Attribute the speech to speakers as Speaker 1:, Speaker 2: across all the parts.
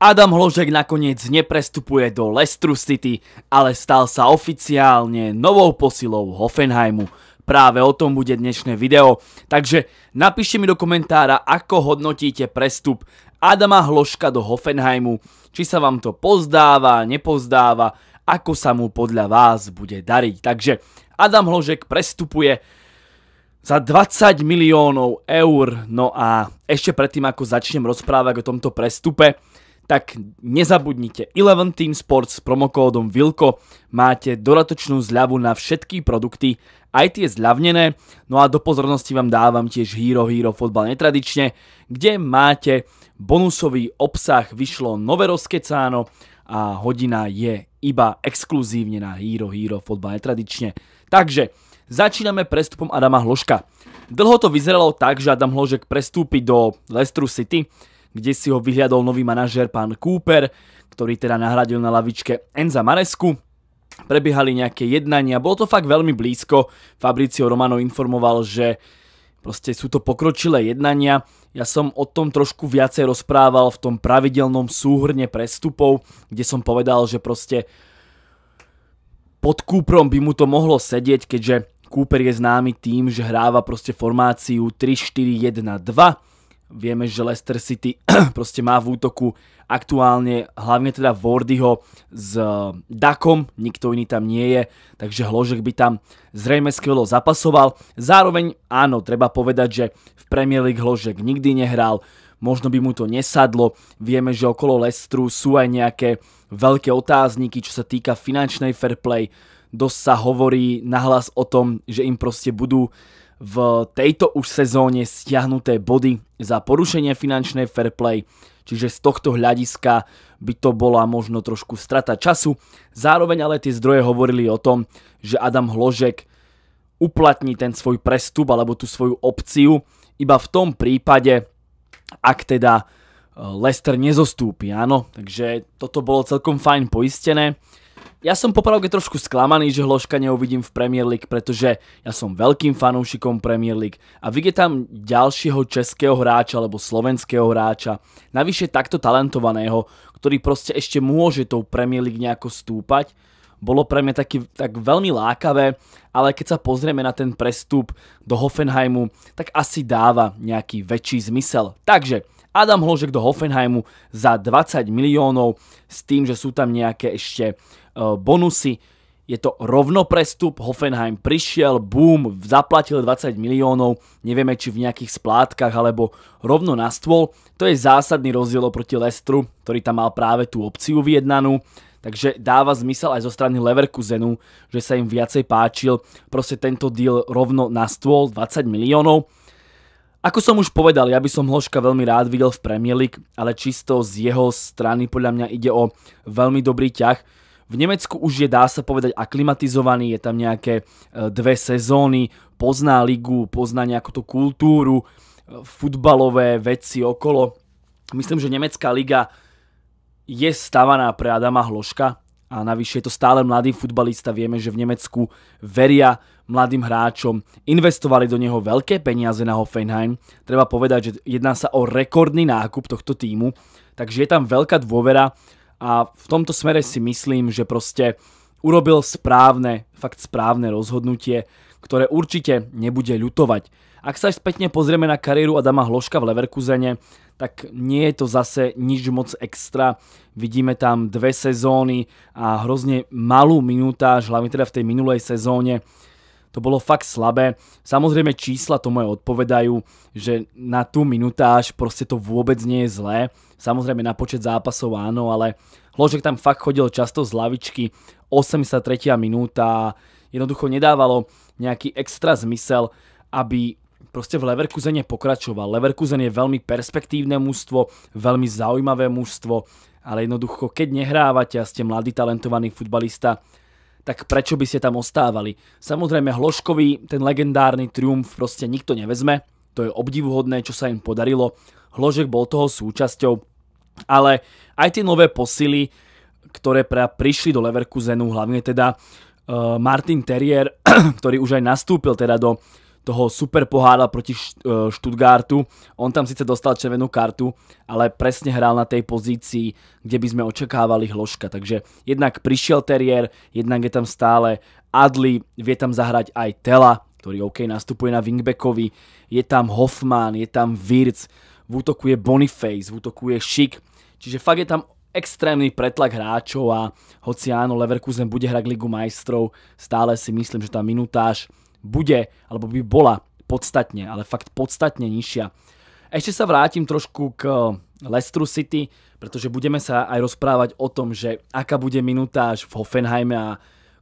Speaker 1: Adam Hložek nakoniec neprestupuje do Leicester City, ale stal sa oficiálne novou posilou Hoffenheimu. Práve o tom bude dnešné video, takže napíšte mi do komentára, ako hodnotíte prestup Adama Hložka do Hoffenheimu, či sa vám to pozdáva, nepozdáva, ako sa mu podľa vás bude dariť. Takže Adam Hložek prestupuje za 20 miliónov eur. No a ešte predtým, ako začnem rozprávať o tomto prestupe, tak nezabudnite 11 Team Sports s promokódom VILKO máte dodatočnú zľavu na všetky produkty, aj tie zľavnené. No a do pozornosti vám dávam tiež Hero Hero Fotbal netradične, kde máte bonusový obsah, vyšlo nové rozkecáno a hodina je iba exkluzívne na Hero Hero Fotbal netradične. Takže začíname prestupom Adama Hložka. Dlho to vyzeralo tak, že Adam Hložek prestúpi do Leicester City, kde si ho vyhľadol nový manažér pán Cooper, ktorý teda nahradil na lavičke Enza Maresku. Prebiehali nejaké jednania, bolo to fakt veľmi blízko. Fabricio Romano informoval, že proste sú to pokročilé jednania. Ja som o tom trošku viacej rozprával v tom pravidelnom súhrne prestupov, kde som povedal, že proste pod Cooperom by mu to mohlo sedieť, keďže Cooper je známy tým, že hráva proste formáciu 3-4-1-2, Vieme, že Leicester City proste má v útoku aktuálne hlavne teda Wardyho s eh, Dakom, nikto iný tam nie je, takže Hložek by tam zrejme skvelo zapasoval. Zároveň áno, treba povedať, že v Premier League Hložek nikdy nehral, možno by mu to nesadlo. Vieme, že okolo Lestru sú aj nejaké veľké otázniky, čo sa týka finančnej fair play. Dosť sa hovorí nahlas o tom, že im proste budú v tejto už sezóne stiahnuté body za porušenie finančnej fair play, čiže z tohto hľadiska by to bola možno trošku strata času. Zároveň ale tie zdroje hovorili o tom, že Adam Hložek uplatní ten svoj prestup alebo tú svoju opciu iba v tom prípade, ak teda e, Lester nezostúpi, áno. Takže toto bolo celkom fajn poistené. Ja som popravde trošku sklamaný, že Hloška neuvidím v Premier League, pretože ja som veľkým fanúšikom Premier League a vidieť tam ďalšieho českého hráča alebo slovenského hráča, navyše takto talentovaného, ktorý proste ešte môže tou Premier League nejako stúpať, bolo pre mňa taký, tak veľmi lákavé, ale keď sa pozrieme na ten prestup do Hoffenheimu, tak asi dáva nejaký väčší zmysel. Takže Adam Hložek do Hoffenheimu za 20 miliónov s tým, že sú tam nejaké ešte Eh, bonusy. Je to rovno prestup, Hoffenheim prišiel, boom, zaplatil 20 miliónov, nevieme či v nejakých splátkach alebo rovno na stôl. To je zásadný rozdiel oproti Lestru, ktorý tam mal práve tú opciu vyjednanú. Takže dáva zmysel aj zo strany Leverkusenu, že sa im viacej páčil proste tento deal rovno na stôl 20 miliónov. Ako som už povedal, ja by som Hloška veľmi rád videl v Premier League, ale čisto z jeho strany podľa mňa ide o veľmi dobrý ťah v Nemecku už je, dá sa povedať, aklimatizovaný, je tam nejaké e, dve sezóny, pozná ligu, pozná nejakú tú kultúru, e, futbalové veci okolo. Myslím, že nemecká liga je stavaná pre Adama Hloška a navyše je to stále mladý futbalista. Vieme, že v Nemecku veria mladým hráčom. Investovali do neho veľké peniaze na Hoffenheim. Treba povedať, že jedná sa o rekordný nákup tohto týmu, takže je tam veľká dôvera a v tomto smere si myslím, že proste urobil správne, fakt správne rozhodnutie, ktoré určite nebude ľutovať. Ak sa spätne pozrieme na kariéru Adama Hloška v Leverkusene, tak nie je to zase nič moc extra. Vidíme tam dve sezóny a hrozne malú minútáž, hlavne teda v tej minulej sezóne to bolo fakt slabé. Samozrejme čísla tomu aj odpovedajú, že na tú minutáž proste to vôbec nie je zlé. Samozrejme na počet zápasov áno, ale Hložek tam fakt chodil často z lavičky, 83. minúta, jednoducho nedávalo nejaký extra zmysel, aby proste v Leverkusene pokračoval. Leverkusen je veľmi perspektívne mužstvo, veľmi zaujímavé mužstvo, ale jednoducho, keď nehrávate a ste mladý talentovaný futbalista, tak prečo by ste tam ostávali? Samozrejme, Hloškovi ten legendárny triumf proste nikto nevezme. To je obdivuhodné, čo sa im podarilo. Hložek bol toho súčasťou. Ale aj tie nové posily, ktoré prišli do Leverkusenu, hlavne teda eh, Martin Terrier, ktorý už aj nastúpil teda do toho super pohára proti e, Stuttgartu. On tam síce dostal červenú kartu, ale presne hral na tej pozícii, kde by sme očakávali hložka. Takže jednak prišiel Terrier, jednak je tam stále Adli, vie tam zahrať aj Tela, ktorý OK nastupuje na wingbackovi. Je tam Hoffman, je tam Wirtz, v útoku je Boniface, v útoku je Schick. Čiže fakt je tam extrémny pretlak hráčov a hoci áno, Leverkusen bude hrať Ligu majstrov, stále si myslím, že tá minutáž bude, alebo by bola podstatne, ale fakt podstatne nižšia. Ešte sa vrátim trošku k eh, Leicester City, pretože budeme sa aj rozprávať o tom, že aká bude minutáž v Hoffenheime a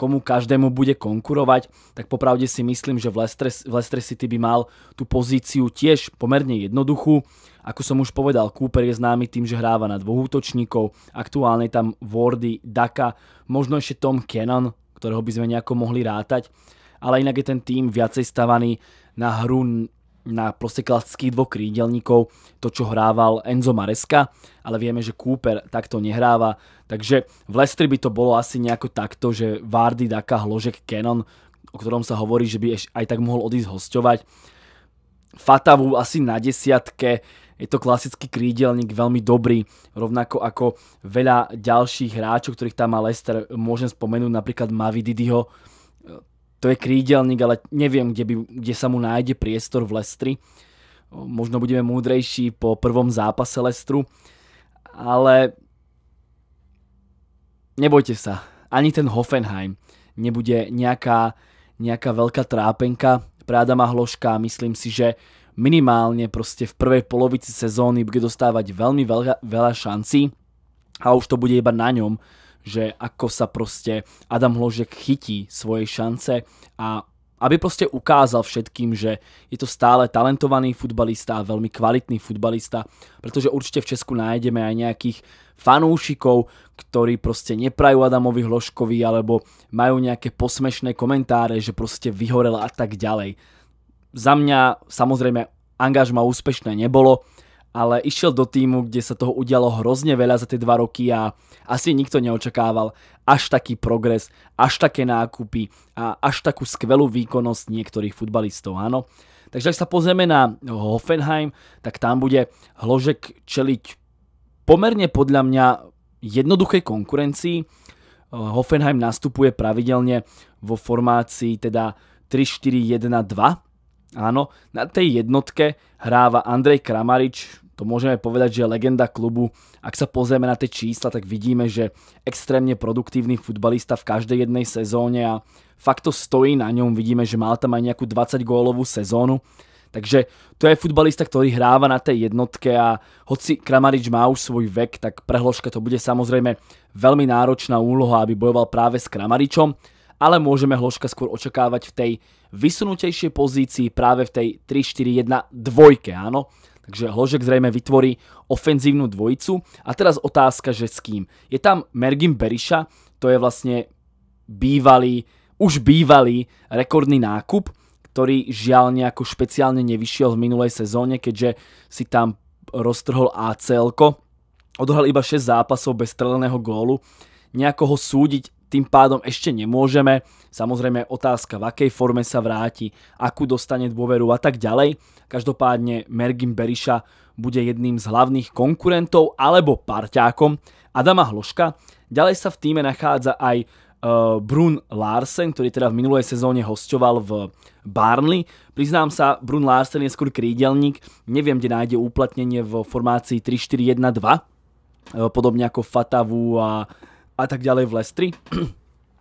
Speaker 1: komu každému bude konkurovať, tak popravde si myslím, že v Leicester, City by mal tú pozíciu tiež pomerne jednoduchú. Ako som už povedal, Cooper je známy tým, že hráva na dvoch útočníkov, aktuálne tam Wardy, Daka, možno ešte Tom Cannon, ktorého by sme nejako mohli rátať ale inak je ten tým viacej stavaný na hru na proste klasických dvoch krídelníkov, to čo hrával Enzo Mareska, ale vieme, že Cooper takto nehráva, takže v Lestri by to bolo asi nejako takto, že Vardy, Daka, Hložek, Canon, o ktorom sa hovorí, že by aj tak mohol odísť hostovať. Fatavu asi na desiatke, je to klasický krídelník, veľmi dobrý, rovnako ako veľa ďalších hráčov, ktorých tam má Lester, môžem spomenúť napríklad Mavi Didiho, to je krídelník, ale neviem, kde, by, kde sa mu nájde priestor v Lestri. Možno budeme múdrejší po prvom zápase Lestru, ale nebojte sa, ani ten Hoffenheim nebude nejaká, nejaká veľká trápenka pre Adama Hloška. Myslím si, že minimálne proste v prvej polovici sezóny bude dostávať veľmi veľa, veľa šancí a už to bude iba na ňom, že ako sa proste Adam Hložek chytí svojej šance a aby proste ukázal všetkým, že je to stále talentovaný futbalista a veľmi kvalitný futbalista, pretože určite v Česku nájdeme aj nejakých fanúšikov, ktorí proste neprajú Adamovi hložkovi alebo majú nejaké posmešné komentáre, že proste vyhorel a tak ďalej. Za mňa samozrejme angažma úspešné nebolo, ale išiel do týmu, kde sa toho udialo hrozne veľa za tie dva roky a asi nikto neočakával až taký progres, až také nákupy a až takú skvelú výkonnosť niektorých futbalistov, áno. Takže ak sa pozrieme na Hoffenheim, tak tam bude Hložek čeliť pomerne podľa mňa jednoduchej konkurencii. Hoffenheim nastupuje pravidelne vo formácii teda 3-4-1-2, Áno, na tej jednotke hráva Andrej Kramarič, to môžeme povedať, že je legenda klubu. Ak sa pozrieme na tie čísla, tak vidíme, že extrémne produktívny futbalista v každej jednej sezóne a fakt to stojí na ňom. Vidíme, že mal tam aj nejakú 20-gólovú sezónu. Takže to je futbalista, ktorý hráva na tej jednotke a hoci Kramarič má už svoj vek, tak pre to bude samozrejme veľmi náročná úloha, aby bojoval práve s Kramaričom ale môžeme hložka skôr očakávať v tej vysunutejšej pozícii práve v tej 3-4-1 dvojke, áno. Takže Hložek zrejme vytvorí ofenzívnu dvojicu. A teraz otázka, že s kým. Je tam Mergim Beriša, to je vlastne bývalý, už bývalý rekordný nákup, ktorý žiaľ nejako špeciálne nevyšiel v minulej sezóne, keďže si tam roztrhol ACL-ko. Odohral iba 6 zápasov bez streleného gólu. Nejako ho súdiť tým pádom ešte nemôžeme. Samozrejme otázka, v akej forme sa vráti, akú dostane dôveru a tak ďalej. Každopádne Mergim Beriša bude jedným z hlavných konkurentov alebo parťákom Adama Hloška. Ďalej sa v týme nachádza aj e, Brun Larsen, ktorý teda v minulej sezóne hosťoval v Barnley. Priznám sa, Brun Larsen je skôr krídelník, neviem, kde nájde uplatnenie v formácii 3-4-1-2, e, podobne ako Fatavu a a tak ďalej v Lestri.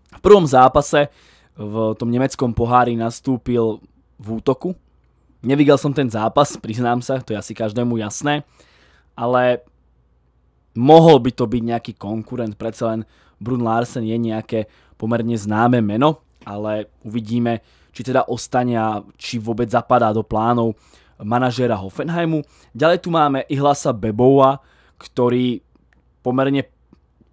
Speaker 1: v prvom zápase v tom nemeckom pohári nastúpil v útoku. Nevidel som ten zápas, priznám sa, to je asi každému jasné, ale mohol by to byť nejaký konkurent, predsa len Brun Larsen je nejaké pomerne známe meno, ale uvidíme, či teda ostane a či vôbec zapadá do plánov manažéra Hoffenheimu. Ďalej tu máme Ihlasa Beboa, ktorý pomerne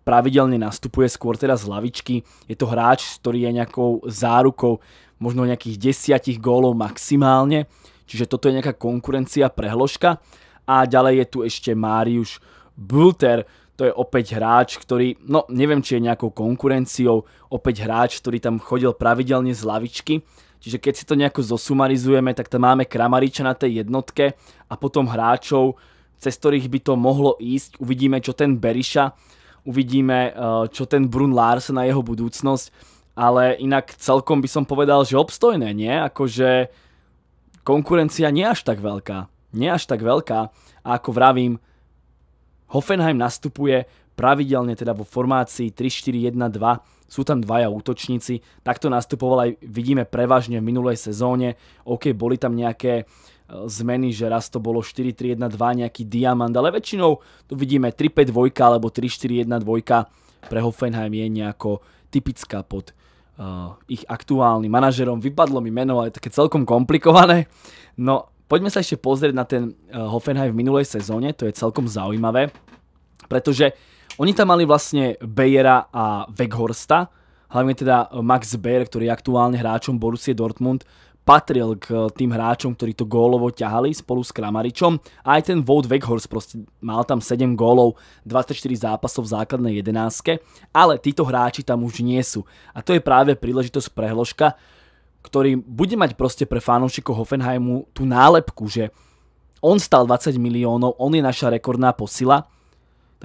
Speaker 1: pravidelne nastupuje skôr teda z lavičky. Je to hráč, ktorý je nejakou zárukou možno nejakých desiatich gólov maximálne, čiže toto je nejaká konkurencia prehložka. A ďalej je tu ešte Máriuš Bulter, to je opäť hráč, ktorý, no neviem, či je nejakou konkurenciou, opäť hráč, ktorý tam chodil pravidelne z lavičky, čiže keď si to nejako zosumarizujeme, tak tam máme Kramariča na tej jednotke a potom hráčov, cez ktorých by to mohlo ísť, uvidíme, čo ten Beriša, uvidíme, eh, čo ten Brun Larsen na jeho budúcnosť, ale inak celkom by som povedal, že obstojné, nie? Akože konkurencia nie až tak veľká. Nie až tak veľká a ako vravím, Hoffenheim nastupuje pravidelne teda vo formácii 3-4-1-2 sú tam dvaja útočníci, takto nastupoval aj vidíme prevažne v minulej sezóne, ok, boli tam nejaké zmeny, že raz to bolo 4-3-1-2 nejaký diamant, ale väčšinou tu vidíme 3-5-2 alebo 3-4-1-2 pre Hoffenheim je nejako typická pod eh, ich aktuálnym manažerom. Vypadlo mi meno, ale je také celkom komplikované. No, poďme sa ešte pozrieť na ten eh, Hoffenheim v minulej sezóne, to je celkom zaujímavé, pretože oni tam mali vlastne Bejera a Weghorsta, hlavne teda Max Bejer, ktorý je aktuálne hráčom Borussia Dortmund, patril k eh, tým hráčom, ktorí to gólovo ťahali spolu s Kramaričom. aj ten Vout Weghorst proste mal tam 7 gólov, 24 zápasov v základnej jedenáske, ale títo hráči tam už nie sú. A to je práve príležitosť pre ktorý bude mať proste pre fanúšikov Hoffenheimu tú nálepku, že on stal 20 miliónov, on je naša rekordná posila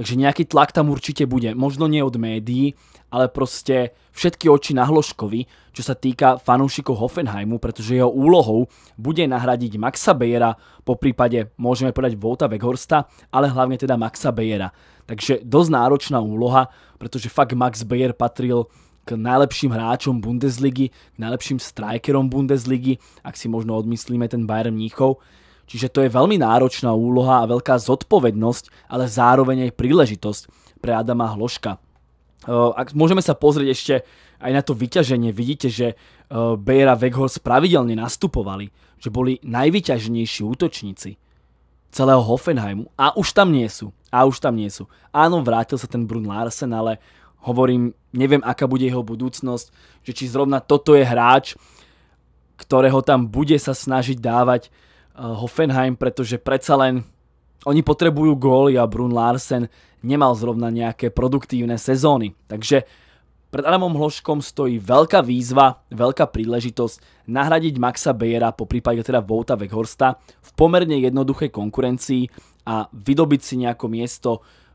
Speaker 1: Takže nejaký tlak tam určite bude. Možno nie od médií, ale proste všetky oči na Hloškovi, čo sa týka fanúšikov Hoffenheimu, pretože jeho úlohou bude nahradiť Maxa Bejera, po prípade môžeme povedať Vouta Weghorsta, ale hlavne teda Maxa Bejera. Takže dosť náročná úloha, pretože fakt Max Bejer patril k najlepším hráčom Bundesligy, k najlepším strikerom Bundesligy, ak si možno odmyslíme ten Bayern Mníchov. Čiže to je veľmi náročná úloha a veľká zodpovednosť, ale zároveň aj príležitosť pre Adama Hloška. E, ak môžeme sa pozrieť ešte aj na to vyťaženie, vidíte, že e, a Weghorst pravidelne nastupovali, že boli najvyťaženejší útočníci celého Hoffenheimu a už tam nie sú. A už tam nie sú. Áno, vrátil sa ten Brun Larsen, ale hovorím, neviem, aká bude jeho budúcnosť, že či zrovna toto je hráč, ktorého tam bude sa snažiť dávať Eh, Hoffenheim, pretože predsa len oni potrebujú góly a Brun Larsen nemal zrovna nejaké produktívne sezóny. Takže pred Adamom Hložkom stojí veľká výzva, veľká príležitosť nahradiť Maxa Bejera, po prípade teda Vouta Weghorsta, v pomerne jednoduchej konkurencii a vydobiť si nejako miesto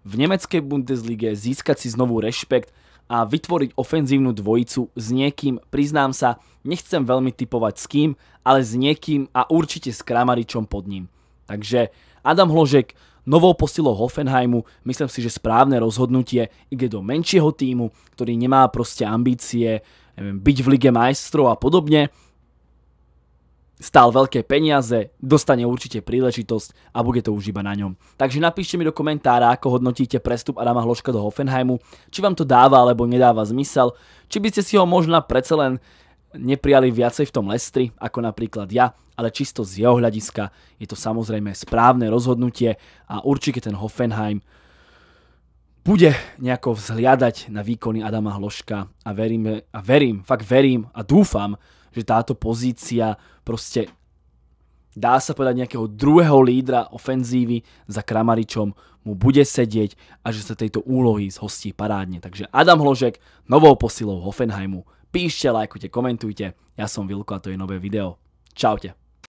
Speaker 1: v nemeckej Bundeslige, získať si znovu rešpekt a vytvoriť ofenzívnu dvojicu s niekým, priznám sa, nechcem veľmi typovať s kým, ale s niekým a určite s Kramaričom pod ním. Takže Adam Hložek novou posilou Hoffenheimu, myslím si, že správne rozhodnutie ide do menšieho týmu, ktorý nemá proste ambície neviem, byť v lige majstrov a podobne stál veľké peniaze, dostane určite príležitosť a bude to už iba na ňom. Takže napíšte mi do komentára, ako hodnotíte prestup Adama Hloška do Hoffenheimu, či vám to dáva alebo nedáva zmysel, či by ste si ho možno predsa len neprijali viacej v tom Lestri, ako napríklad ja, ale čisto z jeho hľadiska je to samozrejme správne rozhodnutie a určite ten Hoffenheim bude nejako vzhliadať na výkony Adama Hloška a, veríme, a verím, fakt verím a dúfam, že táto pozícia proste dá sa povedať nejakého druhého lídra ofenzívy za Kramaričom mu bude sedieť a že sa tejto úlohy zhostí parádne. Takže Adam Hložek novou posilou Hoffenheimu. Píšte, lajkujte, komentujte. Ja som Vilko a to je nové video. Čaute.